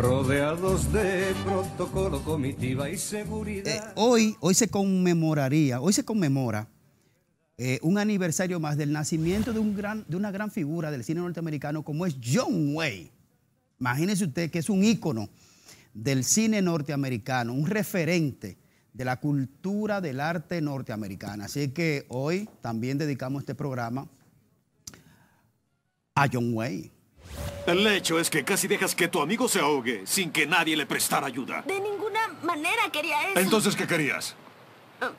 Rodeados de protocolo, comitiva y seguridad. Eh, hoy, hoy se conmemoraría, hoy se conmemora eh, un aniversario más del nacimiento de, un gran, de una gran figura del cine norteamericano como es John Wayne. Imagínese usted que es un ícono del cine norteamericano, un referente de la cultura del arte norteamericana. Así que hoy también dedicamos este programa a John Wayne. El hecho es que casi dejas que tu amigo se ahogue sin que nadie le prestara ayuda. De ninguna manera quería eso. Entonces, ¿qué querías? Ah,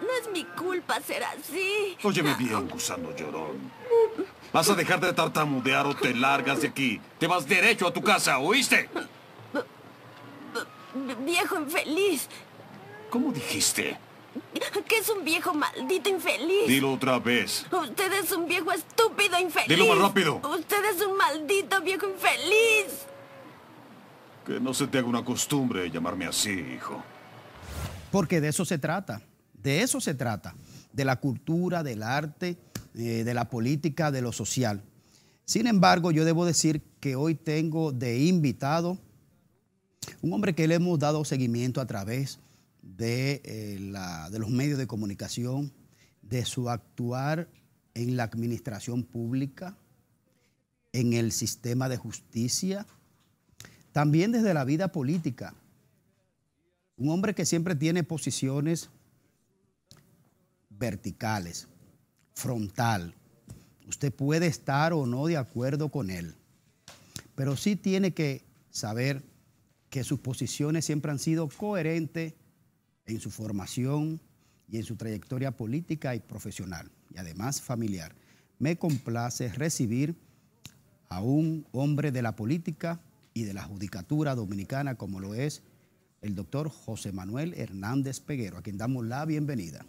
no es mi culpa ser así. Óyeme bien, gusano llorón. Vas a dejar de tartamudear o te largas de aquí. Te vas derecho a tu casa, ¿oíste? Ah, ah, viejo infeliz. ¿Cómo dijiste? que es un viejo maldito infeliz. Dilo otra vez. Usted es un viejo estúpido infeliz. Dilo más rápido. Usted es un maldito viejo infeliz. Que no se te haga una costumbre llamarme así, hijo. Porque de eso se trata. De eso se trata. De la cultura, del arte, eh, de la política, de lo social. Sin embargo, yo debo decir que hoy tengo de invitado un hombre que le hemos dado seguimiento a través de, eh, de los medios de comunicación, de su actuar en la administración pública, en el sistema de justicia, también desde la vida política. Un hombre que siempre tiene posiciones verticales, frontal. Usted puede estar o no de acuerdo con él, pero sí tiene que saber que sus posiciones siempre han sido coherentes en su formación y en su trayectoria política y profesional, y además familiar. Me complace recibir a un hombre de la política y de la judicatura dominicana como lo es el doctor José Manuel Hernández Peguero, a quien damos la bienvenida.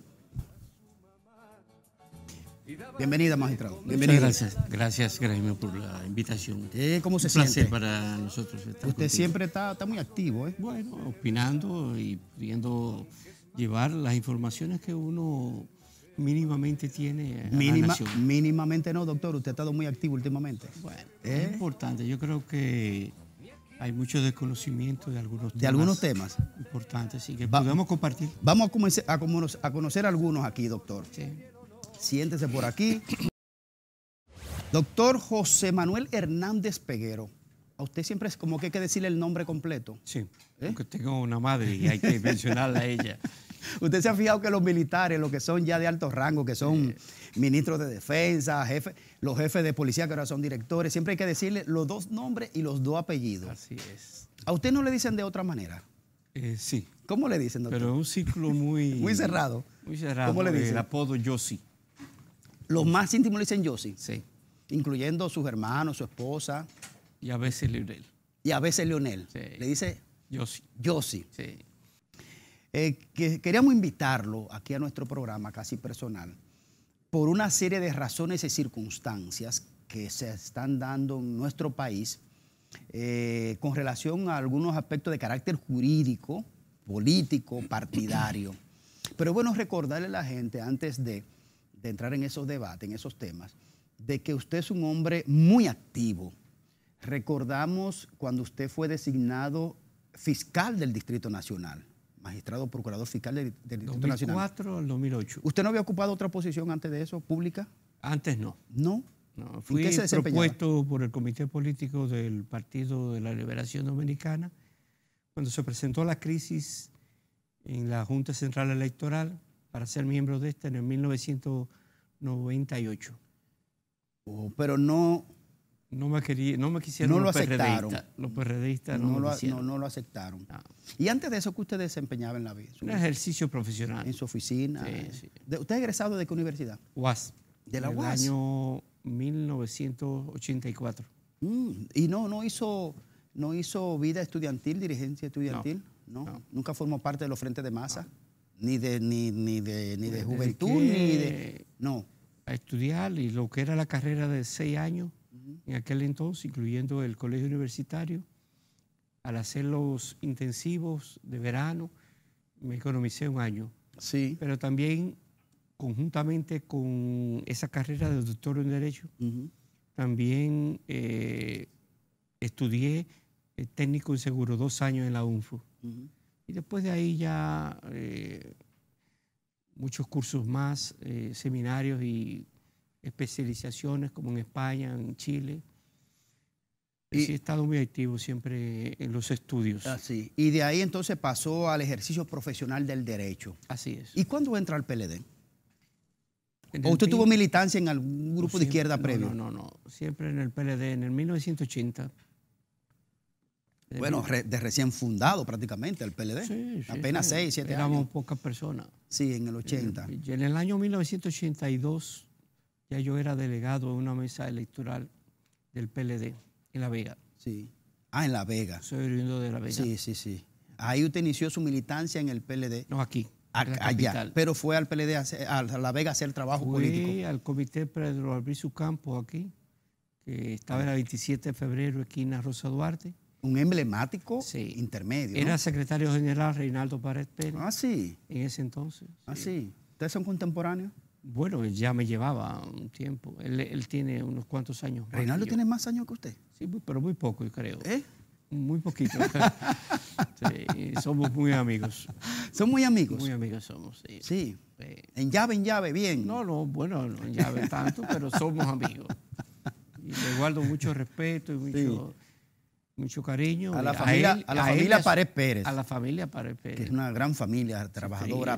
Bienvenida, magistrado. gracias. Gracias, por la invitación. ¿Cómo se Un placer para nosotros. Usted siempre está, muy activo, ¿eh? Bueno, opinando y viendo llevar las informaciones que uno mínimamente tiene. Mínimamente no, doctor. Usted ha estado muy activo últimamente. Bueno, ¿Eh? es importante. Yo creo que hay mucho desconocimiento de algunos temas. De algunos temas. Importantes, sí, que podemos compartir. Vamos a, comenzar, a, conocer, a conocer algunos aquí, doctor. Sí. Siéntese por aquí. Doctor José Manuel Hernández Peguero. A usted siempre es como que hay que decirle el nombre completo. Sí, ¿Eh? porque tengo una madre y hay que mencionarla a ella. Usted se ha fijado que los militares, los que son ya de alto rango, que son ministros de defensa, los jefes de policía que ahora son directores, siempre hay que decirle los dos nombres y los dos apellidos. Así es. ¿A usted no le dicen de otra manera? Eh, sí. ¿Cómo le dicen, doctor? Pero es un ciclo muy... cerrado. Muy cerrado. ¿Cómo le dicen? El apodo Yossi. Los más íntimos le dicen Yossi, sí. Incluyendo sus hermanos, su esposa. Y a veces Leonel. Y a veces Leonel. Sí. Le dice Yossi. Yossi. Sí. Eh, que queríamos invitarlo aquí a nuestro programa casi personal por una serie de razones y circunstancias que se están dando en nuestro país eh, con relación a algunos aspectos de carácter jurídico, político, partidario. Pero bueno, recordarle a la gente antes de de entrar en esos debates, en esos temas, de que usted es un hombre muy activo. Recordamos cuando usted fue designado fiscal del Distrito Nacional, magistrado procurador fiscal del, Distrito Nacional. 2004 al 2008. ¿Usted no había ocupado otra posición antes de eso, pública? Antes no. ¿No? No, fui propuesto por el Comité Político del Partido de la Liberación Dominicana. Cuando se presentó la crisis en la Junta Central Electoral, para ser miembro de esta en el 1998. pero no... No me, quería, no me quisieron no lo los aceptaron. los no, no, lo, aceptaron. Ah. Y antes de eso, ¿qué usted desempeñaba en la vida? Un ejercicio profesional. En su oficina. ¿Usted ha egresado de qué universidad? UAS. ¿De la UAS? en El año 1984. Mm, ¿Y no, no, hizo, no hizo vida estudiantil, dirigencia estudiantil? ¿No? ¿Nunca formó parte de los frentes de masa? ni de, ni, ni de, ni de pues, juventud, ni de... No. A estudiar y lo que era la carrera de seis años en aquel entonces, incluyendo el colegio universitario, al hacer los intensivos de verano, me economicé un año. Sí. Pero también conjuntamente con esa carrera de doctor en Derecho, también eh, estudié eh, técnico en seguro dos años en la UNFU. Y después de ahí ya eh, muchos cursos más, eh, seminarios y especializaciones como en España, en Chile. Y, sí, he estado muy activo siempre en los estudios. Así. Ah, y de ahí entonces pasó al ejercicio profesional del derecho. Así es. ¿Y cuándo entra al PLD? ¿O usted tuvo militancia en algún grupo de izquierda previo? no, no, no. Siempre en el PLD. En el 1980 bueno, de recién fundado prácticamente el PLD. Sí, Apenas seis, siete éramos pocas personas. Sí, en el 80. Eh, en, el año 1982 ya yo era delegado de una mesa electoral del PLD en La Vega. Sí. Ah, en La Vega. Soy oriundo de La Vega. Sí, sí, sí. Ahí usted inició su militancia en el PLD. No, aquí. allá. Pero fue al PLD, a, La Vega a hacer trabajo político. Sí, al comité Pedro su Campos aquí, que estaba en 27 de febrero, esquina Rosa Duarte un emblemático sí. intermedio. Era secretario general Reinaldo Pared Pérez. Ah, sí. En ese entonces. Ah, sí. ¿Ustedes son contemporáneos? Bueno, ya me llevaba un tiempo. Él, tiene unos cuantos años. ¿Reinaldo tiene más años que usted? Sí, pero muy poco, yo creo. ¿Eh? Muy poquito. sí, somos muy amigos. ¿Son muy amigos? Muy amigos somos, sí. Sí. en llave, en llave, bien. No, no, bueno, no en llave tanto, pero somos amigos. Y le guardo mucho respeto y mucho mucho cariño. A la eh, familia, la familia Pared Pérez. A la familia Pared Pérez. Que es una gran familia, trabajadora.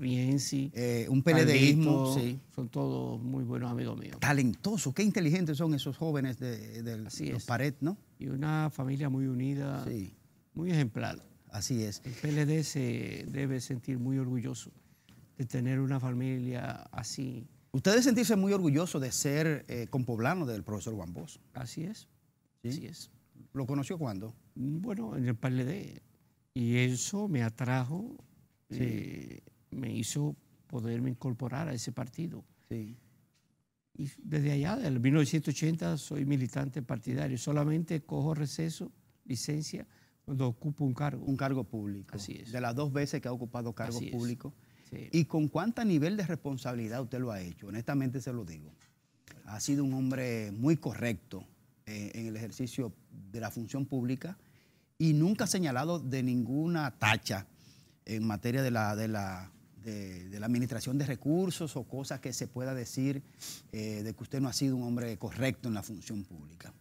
Eh, un peledeísmo. Sí. Son todos muy buenos amigos míos. Talentosos, qué inteligentes son esos jóvenes de, los Pared, ¿no? Y una familia muy unida, sí. muy ejemplar. Así es. El PLD se debe sentir muy orgulloso de tener una familia así. Ustedes sentirse muy orgulloso de ser eh, compoblano del profesor Juan Bosch. Así es. Así es. ¿Lo conoció cuándo? Bueno, en el PLD. Y eso me atrajo, eh, me hizo poderme incorporar a ese partido. Sí. Y desde allá, desde 1980, soy militante partidario. Solamente cojo receso, licencia, cuando ocupo un cargo. Un cargo público. Así es. De las dos veces que ha ocupado cargo público. ¿Y con cuánto nivel de responsabilidad usted lo ha hecho? Honestamente se lo digo. Ha sido un hombre muy correcto, eh, en el ejercicio de la función pública y nunca ha señalado de ninguna tacha en materia de la, de la, de, la administración de recursos o cosas que se pueda decir eh, de que usted no ha sido un hombre correcto en la función pública.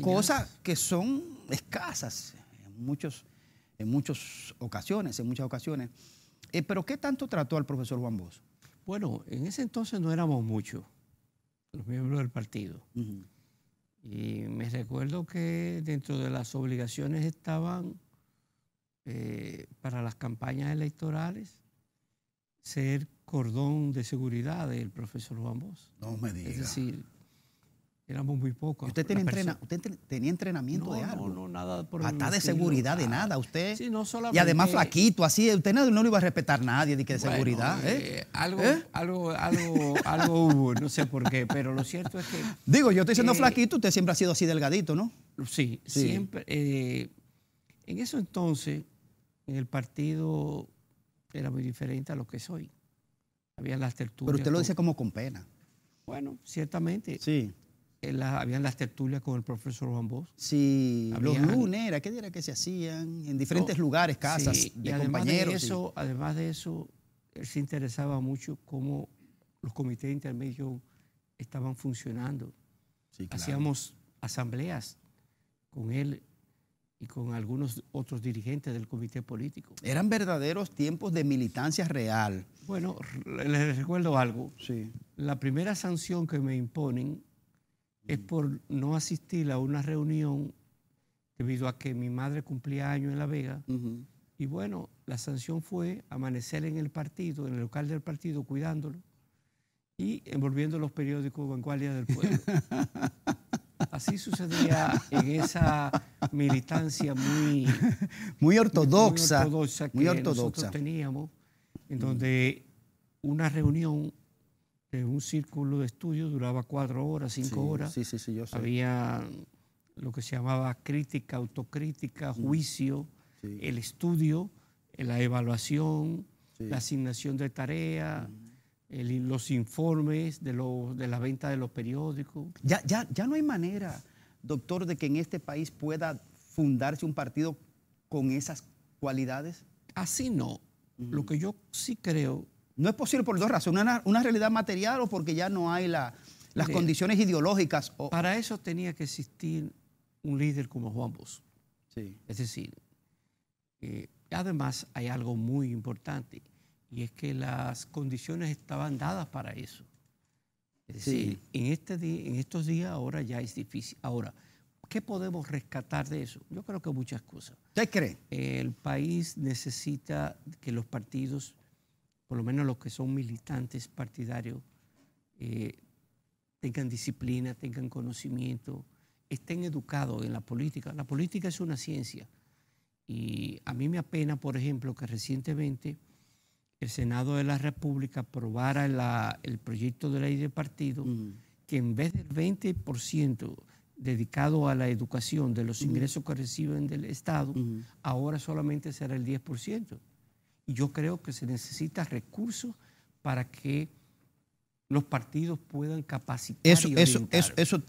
Cosas que son escasas en, muchos, en muchas ocasiones, en muchas ocasiones. Eh, pero ¿qué tanto trató al profesor Juan Bosch? Bueno, en ese entonces no éramos muchos los miembros del partido. Y me recuerdo que dentro de las obligaciones estaban eh, para las campañas electorales ser cordón de seguridad del profesor Juan Bosch. No me digas. Es decir, Éramos muy pocos. ¿Usted tenía, entrenamiento de algo? No, no, nada. Por Hasta de seguridad, de nada, usted. Sí, no solamente. Y además flaquito, así, usted no, lo iba a respetar nadie, de que de seguridad. Eh, eh Algo, ¿Eh? algo, algo, algo hubo, no sé por qué, pero lo cierto es que. Digo, yo estoy siendo flaquito, usted siempre ha sido así delgadito, ¿no? Sí, sí. siempre. Eh, en eso entonces, en el partido era muy diferente a lo que soy. Había las tertulias. Pero usted lo dice como con pena. Bueno, ciertamente. Sí. Eh, habían las tertulias con el profesor Juan Bosch. Sí, los lunes, era, ¿qué era que se hacían? En diferentes lugares, casas, de compañeros. Además de eso, él se interesaba mucho cómo los comités intermedios estaban funcionando. Hacíamos asambleas con él y con algunos otros dirigentes del comité político. Eran verdaderos tiempos de militancia real. Bueno, les recuerdo algo. Sí. La primera sanción que me imponen es por no asistir a una reunión debido a que mi madre cumplía años en La Vega. Y bueno, la sanción fue amanecer en el partido, en el local del partido, cuidándolo y envolviendo los periódicos Vanguardia del Pueblo. Así sucedía en esa militancia muy, muy ortodoxa, que nosotros teníamos, en donde una reunión un círculo de estudio duraba cuatro horas, cinco horas. Sí, sí, yo sé. Había lo que se llamaba crítica, autocrítica, juicio, el estudio, la evaluación, la asignación de tareas, los informes de, de la venta de los periódicos. Ya, ya, ya no hay manera, doctor, de que en este país pueda fundarse un partido con esas cualidades. Así no. Lo que yo sí creo no es posible por dos razones, una, realidad material o porque ya no hay las condiciones ideológicas. O... Para eso tenía que existir un líder como Juan Bosch. Sí. Es decir, eh, además hay algo muy importante y es que las condiciones estaban dadas para eso. Es decir, en, este en estos días ahora ya es difícil. Ahora, ¿qué podemos rescatar de eso? Yo creo que muchas cosas. ¿Usted cree? El país necesita que los partidos por lo menos los que son militantes partidarios, eh, tengan disciplina, tengan conocimiento, estén educados en la política. La política es una ciencia. Y a mí me apena, por ejemplo, que recientemente el Senado de la República aprobara el proyecto de ley de partido, que en vez del 20% dedicado a la educación de los ingresos que reciben del Estado, ahora solamente será el 10% yo creo que se necesita recursos para que los partidos puedan capacitar. Eso, y eso,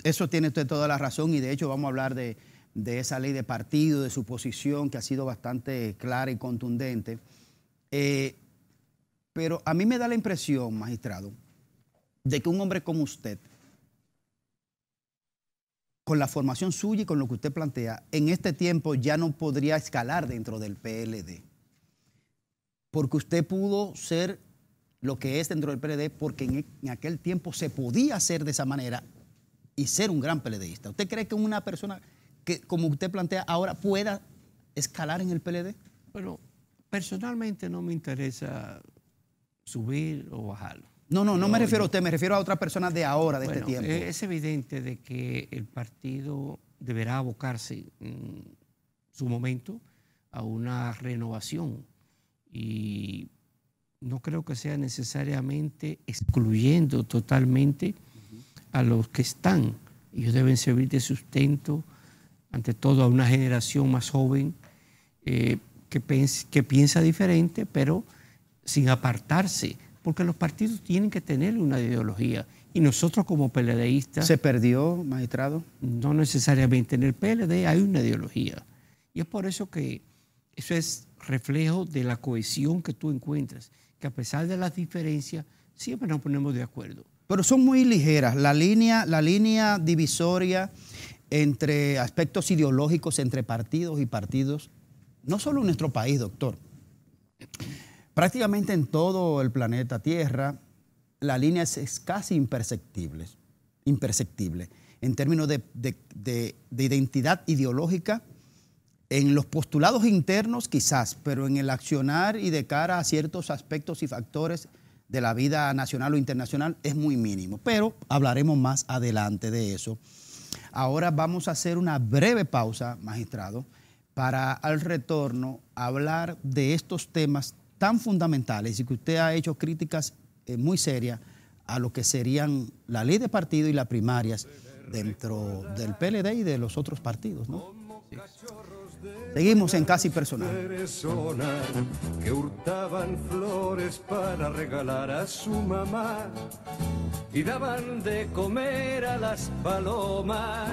eso, tiene usted toda la razón y de hecho vamos a hablar de, esa ley de partido, de su posición que ha sido bastante clara y contundente. Eh, pero a mí me da la impresión, magistrado, de que un hombre como usted, con la formación suya y con lo que usted plantea, en este tiempo ya no podría escalar dentro del PLD porque usted pudo ser lo que es dentro del PLD, porque e, en, aquel tiempo se podía hacer de esa manera y ser un gran PLDista. ¿Usted cree que una persona que, como usted plantea ahora, pueda escalar en el PLD? Bueno, personalmente no me interesa subir o bajarlo. No, no, no, me refiero a usted, me refiero a otras personas de ahora, de este tiempo. E, es evidente de que el partido deberá abocarse en su momento a una renovación y no creo que sea necesariamente excluyendo totalmente a los que están. Ellos deben servir de sustento, ante todo, a una generación más joven eh, que, que piensa diferente, pero sin apartarse, porque los partidos tienen que tener una ideología. Y nosotros como PLDistas... ¿Se perdió, magistrado? No necesariamente. En el PLD hay una ideología. Y es por eso que eso es reflejo de la cohesión que tú encuentras, que a pesar de las diferencias, siempre nos ponemos de acuerdo. Pero son muy ligeras. La línea, la línea divisoria entre aspectos ideológicos, entre partidos y partidos, no solo en nuestro país, doctor. Prácticamente en todo el planeta Tierra, la línea es, casi imperceptible, imperceptible en términos de identidad ideológica en los postulados internos quizás, pero en el accionar y de cara a ciertos aspectos y factores de la vida nacional o internacional es muy mínimo. Pero hablaremos más adelante de eso. Ahora vamos a hacer una breve pausa, magistrado, para al retorno hablar de estos temas tan fundamentales y que usted ha hecho críticas eh, muy serias a lo que serían la ley de partido y las primarias dentro del PLD y de los otros partidos. ¿no? Sí. Seguimos en Casi Personal. que hurtaban flores para regalar a su mamá y daban de comer a las palomas.